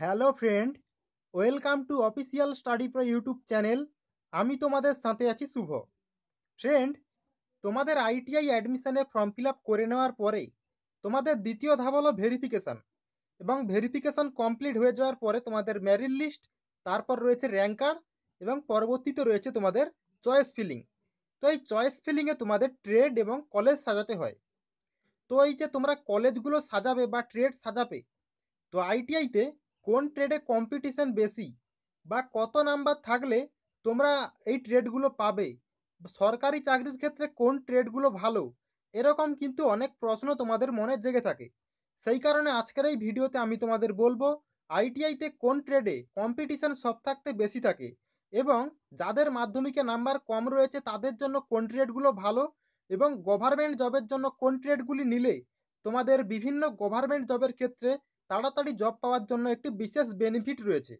hello friend welcome to official study pro YouTube channel আমি তোমাদের সাথে আছি শুভ ফ্রেন্ড তোমাদের আইটিআই অ্যাডমিশানে ফর্ম ফিল আপ করে নেওয়ার পরে তোমাদের দ্বিতীয় ধাপ হলো ভেরিফিকেশান এবং ভেরিফিকেশান কমপ্লিট হয়ে যাওয়ার পরে তোমাদের মেরিট লিস্ট তারপর রয়েছে র্যাঙ্ক কার্ড এবং পরবর্তীতে রয়েছে তোমাদের চয়েস ফিলিং তো এই চয়েস ফিলিংয়ে তোমাদের ট্রেড এবং কলেজ সাজাতে হয় তো এই যে তোমরা কলেজগুলো সাজাবে বা ট্রেড সাজাবে তো আইটিআইতে কোন ট্রেডে কম্পিটিশন বেশি বা কত নাম্বার থাকলে তোমরা এই ট্রেডগুলো পাবে সরকারি চাকরির ক্ষেত্রে কোন ট্রেডগুলো ভালো এরকম কিন্তু অনেক প্রশ্ন তোমাদের মনে জেগে থাকে সেই কারণে আজকের এই ভিডিওতে আমি তোমাদের বলবো আইটিআইতে কোন ট্রেডে কম্পিটিশন সব থাকতে বেশি থাকে এবং যাদের মাধ্যমিকে নাম্বার কম রয়েছে তাদের জন্য কোন ট্রেডগুলো ভালো এবং গভর্নমেন্ট জবের জন্য কোন ট্রেডগুলি নিলে তোমাদের বিভিন্ন গভর্নমেন্ট জবের ক্ষেত্রে তাড়াতাড়ি জব পাওয়ার জন্য একটি বিশেষ বেনিফিট রয়েছে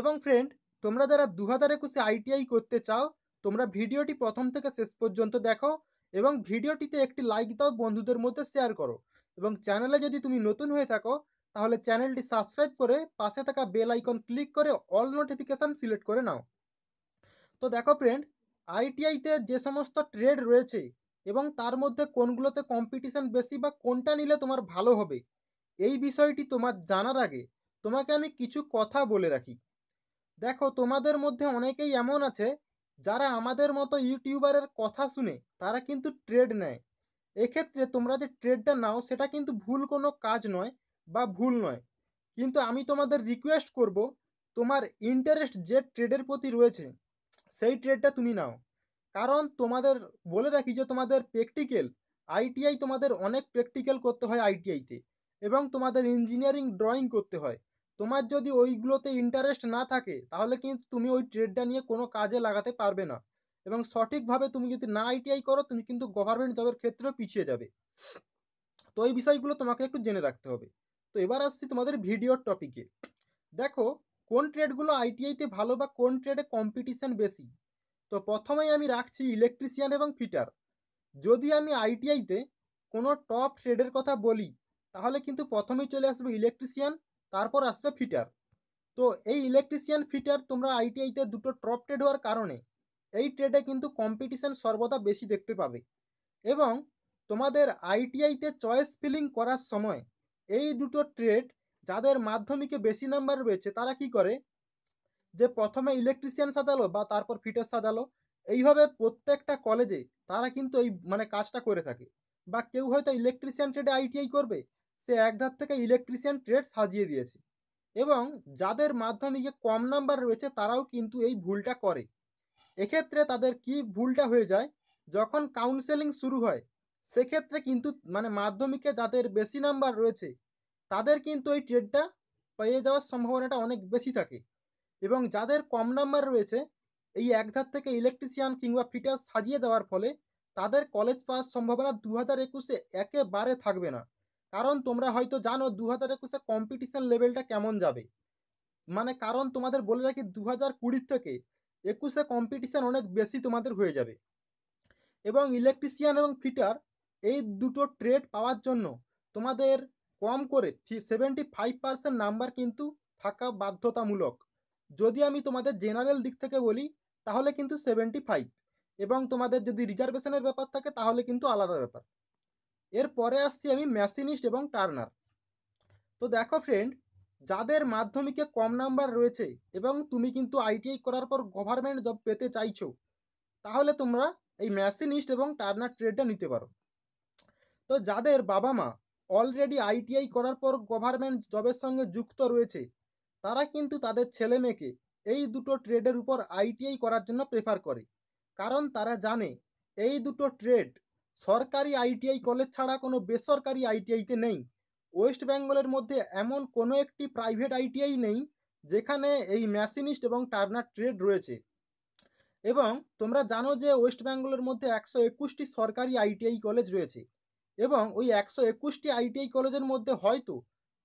এবং ফ্রেন্ড তোমরা যারা দু হাজার একুশে আইটিআই করতে চাও তোমরা ভিডিওটি প্রথম থেকে শেষ পর্যন্ত দেখো এবং ভিডিওটিতে একটি লাইক দাও বন্ধুদের মধ্যে শেয়ার করো এবং চ্যানেলে যদি তুমি নতুন হয়ে থাকো তাহলে চ্যানেলটি সাবস্ক্রাইব করে পাশে থাকা বেল আইকন ক্লিক করে অল নোটিফিকেশান সিলেক্ট করে নাও তো দেখো ফ্রেন্ড আইটিআইতে যে সমস্ত ট্রেড রয়েছে এবং তার মধ্যে কোনগুলোতে কম্পিটিশান বেশি বা কোনটা নিলে তোমার ভালো হবে এই বিষয়টি তোমার জানার আগে তোমাকে আমি কিছু কথা বলে রাখি দেখো তোমাদের মধ্যে অনেকেই এমন আছে যারা আমাদের মতো ইউটিউবারের কথা শুনে তারা কিন্তু ট্রেড নেয় এক্ষেত্রে তোমরা যে ট্রেডটা নাও সেটা কিন্তু ভুল কোনো কাজ নয় বা ভুল নয় কিন্তু আমি তোমাদের রিকোয়েস্ট করব তোমার ইন্টারেস্ট যে ট্রেডের প্রতি রয়েছে সেই ট্রেডটা তুমি নাও কারণ তোমাদের বলে রাখি যে তোমাদের প্র্যাকটিক্যাল আইটিআই তোমাদের অনেক প্র্যাকটিক্যাল করতে হয় আইটিআইতে এবং তোমাদের ইঞ্জিনিয়ারিং ড্রয়িং করতে হয় তোমার যদি ওইগুলোতে ইন্টারেস্ট না থাকে তাহলে কিন্তু তুমি ওই ট্রেডটা নিয়ে কোনো কাজে লাগাতে পারবে না এবং সঠিকভাবে তুমি যদি না আইটিআই করো তুমি কিন্তু গভর্নমেন্ট জবের ক্ষেত্রেও পিছিয়ে যাবে তো এই বিষয়গুলো তোমাকে একটু জেনে রাখতে হবে তো এবার আসছি তোমাদের ভিডিওর টপিকে দেখো কোন ট্রেডগুলো আইটিআইতে ভালো বা কোন ট্রেডে কম্পিটিশান বেশি তো প্রথমেই আমি রাখছি ইলেকট্রিশিয়ান এবং ফিটার যদি আমি আইটিআইতে কোনো টপ ট্রেডের কথা বলি তাহলে কিন্তু প্রথমেই চলে আসবে ইলেকট্রিশিয়ান তারপর আসবে ফিটার তো এই ইলেকট্রিশিয়ান ফিটার তোমরা আইটিআইতে দুটো টপ ট্রেড হওয়ার কারণে এই ট্রেডে কিন্তু কম্পিটিশান সর্বদা বেশি দেখতে পাবে এবং তোমাদের আইটিআইতে চয়েস ফিলিং করার সময় এই দুটো ট্রেড যাদের মাধ্যমিকে বেশি নাম্বার রয়েছে তারা কি করে যে প্রথমে ইলেকট্রিশিয়ান সাজালো বা তারপর ফিটার সাজালো এইভাবে প্রত্যেকটা কলেজে তারা কিন্তু এই মানে কাজটা করে থাকে বা কেউ হয়তো ইলেকট্রিশিয়ান ট্রেডে আইটিআই করবে সে একধার থেকে ইলেকট্রিশিয়ান ট্রেড সাজিয়ে দিয়েছে এবং যাদের মাধ্যমিকে কম নাম্বার রয়েছে তারাও কিন্তু এই ভুলটা করে এক্ষেত্রে তাদের কি ভুলটা হয়ে যায় যখন কাউন্সেলিং শুরু হয় সেক্ষেত্রে কিন্তু মানে মাধ্যমিকে যাদের বেশি নাম্বার রয়েছে তাদের কিন্তু এই ট্রেডটা পেয়ে যাওয়ার সম্ভাবনাটা অনেক বেশি থাকে এবং যাদের কম নাম্বার রয়েছে এই একধার থেকে ইলেকট্রিশিয়ান কিংবা ফিটার সাজিয়ে দেওয়ার ফলে তাদের কলেজ পাওয়ার সম্ভাবনা দু হাজার একুশে একেবারে থাকবে না কারণ তোমরা হয়তো জানো দু হাজার একুশে কম্পিটিশন লেভেলটা কেমন যাবে মানে কারণ তোমাদের বলে রাখি দু হাজার কুড়ির থেকে একুশে কম্পিটিশান অনেক বেশি তোমাদের হয়ে যাবে এবং ইলেকট্রিশিয়ান এবং ফিটার এই দুটো ট্রেড পাওয়ার জন্য তোমাদের কম করে সেভেন্টি ফাইভ পার্সেন্ট নাম্বার কিন্তু থাকা বাধ্যতামূলক যদি আমি তোমাদের জেনারেল দিক থেকে বলি তাহলে কিন্তু সেভেন্টি ফাইভ এবং তোমাদের যদি রিজার্ভেশনের ব্যাপার থাকে তাহলে কিন্তু আলাদা ব্যাপার এরপরে আসছি আমি মেশিনিস্ট এবং টার্নার তো দেখো ফ্রেন্ড যাদের মাধ্যমিকে কম নাম্বার রয়েছে এবং তুমি কিন্তু আইটিআই করার পর গভর্নমেন্ট জব পেতে চাইছো তাহলে তোমরা এই মেশিনিস্ট এবং টার্নার ট্রেডটা নিতে পারো তো যাদের বাবা মা অলরেডি আইটিআই করার পর গভর্নমেন্ট জবের সঙ্গে যুক্ত রয়েছে তারা কিন্তু তাদের ছেলে মেয়েকে এই দুটো ট্রেডের উপর আইটিআই করার জন্য প্রেফার করে কারণ তারা জানে এই দুটো ট্রেড সরকারি আইটিআই কলেজ ছাড়া কোনো বেসরকারি আইটিআইতে নেই ওয়েস্ট বেঙ্গলের মধ্যে এমন কোনো একটি প্রাইভেট আইটিআই নেই যেখানে এই মেশিনিস্ট এবং টার্নার ট্রেড রয়েছে এবং তোমরা জানো যে ওয়েস্ট বেঙ্গলের মধ্যে একশো একুশটি সরকারি আইটিআই কলেজ রয়েছে এবং ওই একশো একুশটি আইটিআই কলেজের মধ্যে হয়তো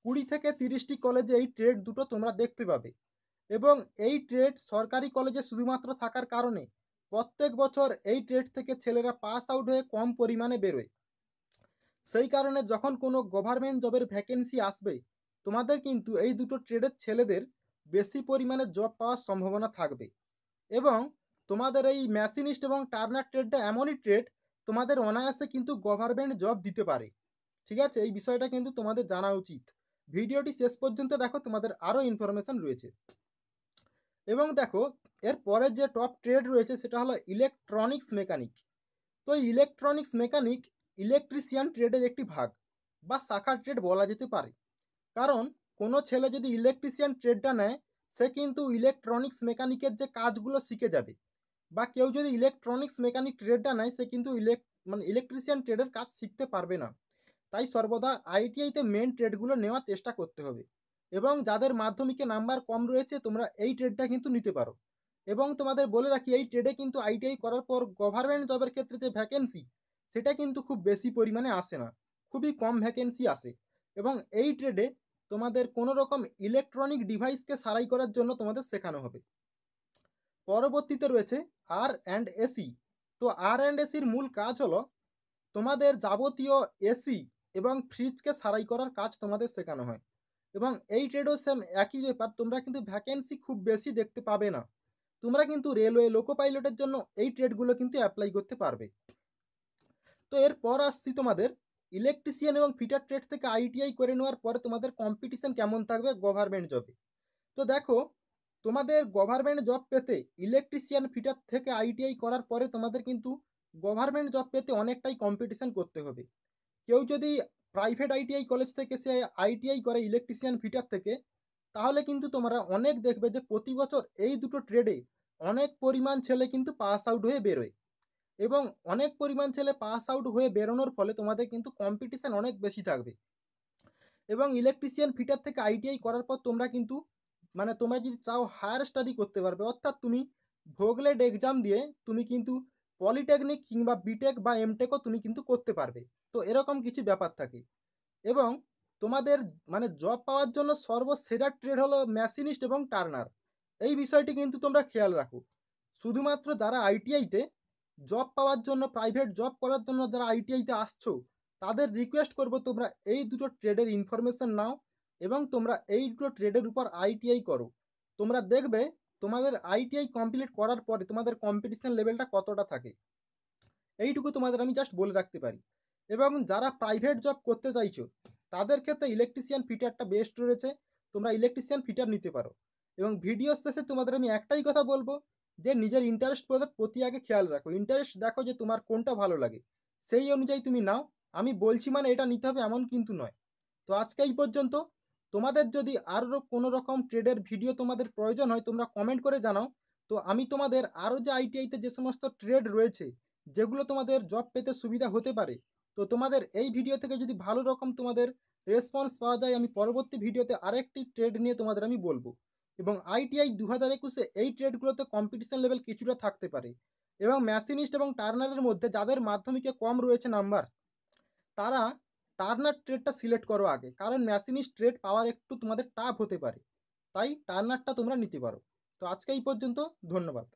কুড়ি থেকে তিরিশটি কলেজে এই ট্রেড দুটো তোমরা দেখতে পাবে এবং এই ট্রেড সরকারি কলেজে শুধুমাত্র থাকার কারণে প্রত্যেক বছর এই ট্রেড থেকে ছেলেরা পাস আউট হয়ে কম পরিমাণে বেরোয় সেই কারণে যখন কোনো গভর্নমেন্ট জবের ভ্যাকেন্সি আসবে তোমাদের কিন্তু এই দুটো ট্রেডের ছেলেদের বেশি পরিমাণে জব পাওয়ার সম্ভাবনা থাকবে এবং তোমাদের এই মেশিনিস্ট এবং টার্নার ট্রেডটা এমনই ট্রেড তোমাদের অনায়াসে কিন্তু গভর্নমেন্ট জব দিতে পারে ঠিক আছে এই বিষয়টা কিন্তু তোমাদের জানা উচিত ভিডিওটি শেষ পর্যন্ত দেখো তোমাদের আরও ইনফরমেশান রয়েছে এবং দেখো এর পরের যে টপ ট্রেড রয়েছে সেটা হলো ইলেকট্রনিক্স মেকানিক তো ইলেকট্রনিক্স মেকানিক ইলেকট্রিশিয়ান ট্রেডের একটি ভাগ বা শাখা ট্রেড বলা যেতে পারে কারণ কোনো ছেলে যদি ইলেকট্রিশিয়ান ট্রেডটা নেয় সে কিন্তু ইলেকট্রনিক্স মেকানিকের যে কাজগুলো শিখে যাবে বা কেউ যদি ইলেকট্রনিক্স মেকানিক ট্রেডটা নেয় সে কিন্তু ইলেক মানে ইলেকট্রিশিয়ান ট্রেডের কাজ শিখতে পারবে না তাই সর্বদা আইটিআইতে মেন ট্রেডগুলো নেওয়ার চেষ্টা করতে হবে এবং যাদের মাধ্যমিকে নাম্বার কম রয়েছে তোমরা এই ট্রেডটা কিন্তু নিতে পারো এবং তোমাদের বলে রাখি এই ট্রেডে কিন্তু আইটিআই করার পর গভর্নমেন্ট জবের ক্ষেত্রে যে ভ্যাকেন্সি সেটা কিন্তু খুব বেশি পরিমাণে আসে না খুবই কম ভ্যাকেন্সি আসে এবং এই ট্রেডে তোমাদের কোনো রকম ইলেকট্রনিক ডিভাইসকে সারাই করার জন্য তোমাদের শেখানো হবে পরবর্তীতে রয়েছে আর অ্যান্ড এসি তো আর অ্যান্ড এসির মূল কাজ হলো তোমাদের যাবতীয় এসি এবং ফ্রিজকে সারাই করার কাজ তোমাদের শেখানো হয় এবং এই ট্রেডও সেম একই ব্যাপার তোমরা কিন্তু ভ্যাকেন্সি খুব বেশি দেখতে পাবে না তোমরা কিন্তু রেলওয়ে লোকো পাইলটের জন্য এই ট্রেডগুলো কিন্তু অ্যাপ্লাই করতে পারবে তো এরপর আসছি তোমাদের ইলেকট্রিশিয়ান এবং ফিটার ট্রেড থেকে আইটিআই করে নেওয়ার পরে তোমাদের কম্পিটিশন কেমন থাকবে গভর্নমেন্ট জবে তো দেখো তোমাদের গভর্নমেন্ট জব পেতে ইলেকট্রিশিয়ান ফিটার থেকে আইটিআই করার পরে তোমাদের কিন্তু গভর্নমেন্ট জব পেতে অনেকটাই কম্পিটিশন করতে হবে কেউ যদি প্রাইভেট আইটিআই কলেজ থেকে সে আইটিআই করে ইলেকট্রিশিয়ান ফিটার থেকে তাহলে কিন্তু তোমরা অনেক দেখবে যে প্রতি বছর এই দুটো ট্রেডে অনেক পরিমাণ ছেলে কিন্তু পাস আউট হয়ে বেরোয় এবং অনেক পরিমাণ ছেলে পাস আউট হয়ে বেরোনোর ফলে তোমাদের কিন্তু কম্পিটিশান অনেক বেশি থাকবে এবং ইলেকট্রিশিয়ান ফিটার থেকে আইটিআই করার পর তোমরা কিন্তু মানে তোমরা যদি চাও হায়ার স্টাডি করতে পারবে অর্থাৎ তুমি ভোগলেট এক্সাম দিয়ে তুমি কিন্তু পলিটেকনিক কিংবা বিটেক বা এমটেকও তুমি কিন্তু করতে পারবে তো এরকম কিছু ব্যাপার থাকে এবং তোমাদের মানে জব পাওয়ার জন্য সর্বসেরা ট্রেড হলো মেশিনিস্ট এবং টার্নার এই বিষয়টি কিন্তু তোমরা খেয়াল রাখো শুধুমাত্র যারা আইটিআইতে জব পাওয়ার জন্য প্রাইভেট জব করার জন্য যারা আইটিআইতে আসছো তাদের রিকোয়েস্ট করব তোমরা এই দুটো ট্রেডের ইনফরমেশন নাও এবং তোমরা এই দুটো ট্রেডের উপর আইটিআই করো তোমরা দেখবে তোমাদের আইটিআই কমপ্লিট করার পরে তোমাদের কম্পিটিশন লেভেলটা কতটা থাকে এইটুকু তোমাদের আমি জাস্ট বলে রাখতে পারি এবং যারা প্রাইভেট জব করতে চাইছো তাদের ক্ষেত্রে ইলেকট্রিশিয়ান ফিটারটা বেস্ট রয়েছে তোমরা ইলেকট্রিশিয়ান ফিটার নিতে পারো এবং ভিডিও শেষে তোমাদের আমি একটাই কথা বলবো যে নিজের ইন্টারেস্ট প্রতি আগে খেয়াল রাখো ইন্টারেস্ট দেখো যে তোমার কোনটা ভালো লাগে সেই অনুযায়ী তুমি নাও আমি বলছি মানে এটা নিতে হবে এমন কিন্তু নয় তো আজকে এই পর্যন্ত তোমাদের যদি আরও কোনো রকম ট্রেডের ভিডিও তোমাদের প্রয়োজন হয় তোমরা কমেন্ট করে জানাও তো আমি তোমাদের আরও যে আইটিআইতে যে সমস্ত ট্রেড রয়েছে যেগুলো তোমাদের জব পেতে সুবিধা হতে পারে তো তোমাদের এই ভিডিও থেকে যদি ভালো রকম তোমাদের রেসপন্স পাওয়া যায় আমি পরবর্তী ভিডিওতে আরেকটি ট্রেড নিয়ে তোমাদের আমি বলবো এবং আইটিআই দু হাজার একুশে এই ট্রেডগুলোতে কম্পিটিশন লেভেল কিছুটা থাকতে পারে এবং মেশিনিস্ট এবং টার্নারের মধ্যে যাদের মাধ্যমিকে কম রয়েছে নাম্বার তারা টার্নার ট্রেডটা সিলেক্ট করো আগে কারণ ম্যাসিনিস ট্রেড পাওয়ার একটু তোমাদের টাফ হতে পারে তাই টার্নারটা তোমরা নিতে পারো তো আজকে এই পর্যন্ত ধন্যবাদ